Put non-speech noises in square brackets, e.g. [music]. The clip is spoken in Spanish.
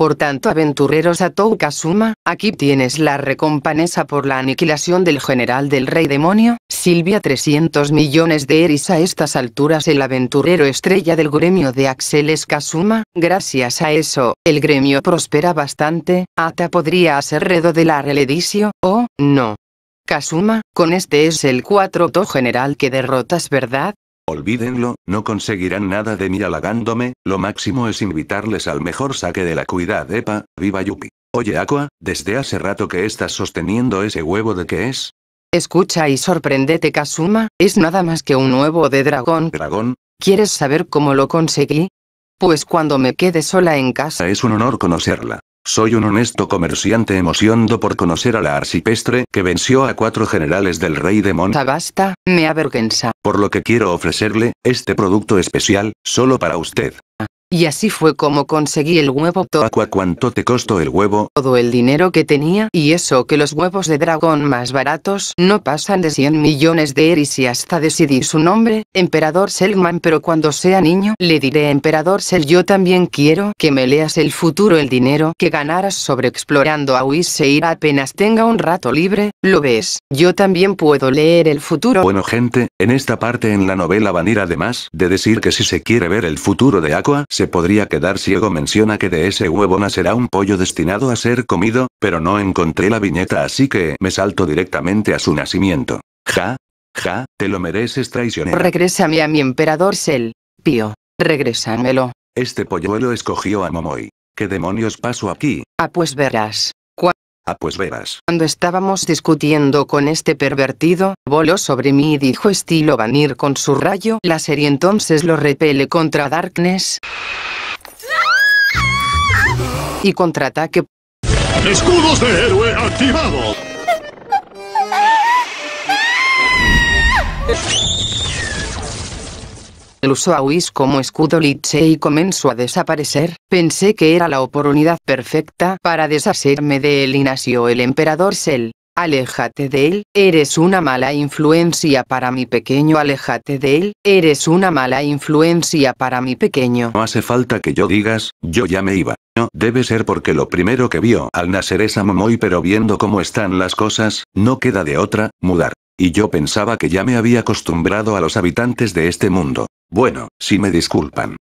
Por tanto aventureros a Kazuma, aquí tienes la recompensa por la aniquilación del general del rey demonio, Silvia 300 millones de eris a estas alturas el aventurero estrella del gremio de Axel Kazuma, gracias a eso, el gremio prospera bastante, Ata podría hacer redo de la o, oh, no. Kazuma, con este es el 4 to general que derrotas ¿verdad? Olvídenlo, no conseguirán nada de mí halagándome, lo máximo es invitarles al mejor saque de la cuidad epa, viva Yuki. Oye Aqua, desde hace rato que estás sosteniendo ese huevo de qué es. Escucha y sorprendete Kazuma, es nada más que un huevo de dragón. ¿Dragón? ¿Quieres saber cómo lo conseguí? Pues cuando me quede sola en casa. Es un honor conocerla. Soy un honesto comerciante emocionado por conocer a la arcipestre que venció a cuatro generales del rey de Monta. Basta, me avergüenza. Por lo que quiero ofrecerle, este producto especial, solo para usted. Y así fue como conseguí el huevo Aqua ¿Cuánto te costó el huevo? Todo el dinero que tenía y eso que los huevos de dragón más baratos no pasan de 100 millones de eris y hasta decidí su nombre, Emperador Selman pero cuando sea niño le diré Emperador Sel yo también quiero que me leas el futuro el dinero que ganarás sobre explorando a irá apenas tenga un rato libre, lo ves, yo también puedo leer el futuro. Bueno gente, en esta parte en la novela van a ir además de decir que si se quiere ver el futuro de Aqua, se podría quedar ciego menciona que de ese huevo nacerá un pollo destinado a ser comido, pero no encontré la viñeta así que me salto directamente a su nacimiento. Ja, ja, te lo mereces traicionero. Regrésame a mi emperador Sel. Pío, regrésamelo. Este polluelo escogió a Momoi. ¿Qué demonios pasó aquí? Ah pues verás. Ah, pues verás. Cuando estábamos discutiendo con este pervertido, voló sobre mí y dijo estilo Vanir con su rayo La serie entonces lo repele contra Darkness. Y contraataque. Escudos de héroe activado. [laughs] El usó a Whis como escudo liche y comenzó a desaparecer, pensé que era la oportunidad perfecta para deshacerme de él y nació el emperador Sel. Aléjate de él, eres una mala influencia para mi pequeño. Aléjate de él, eres una mala influencia para mi pequeño. No hace falta que yo digas, yo ya me iba. No, debe ser porque lo primero que vio al nacer es a pero viendo cómo están las cosas, no queda de otra, mudar. Y yo pensaba que ya me había acostumbrado a los habitantes de este mundo. Bueno, si me disculpan.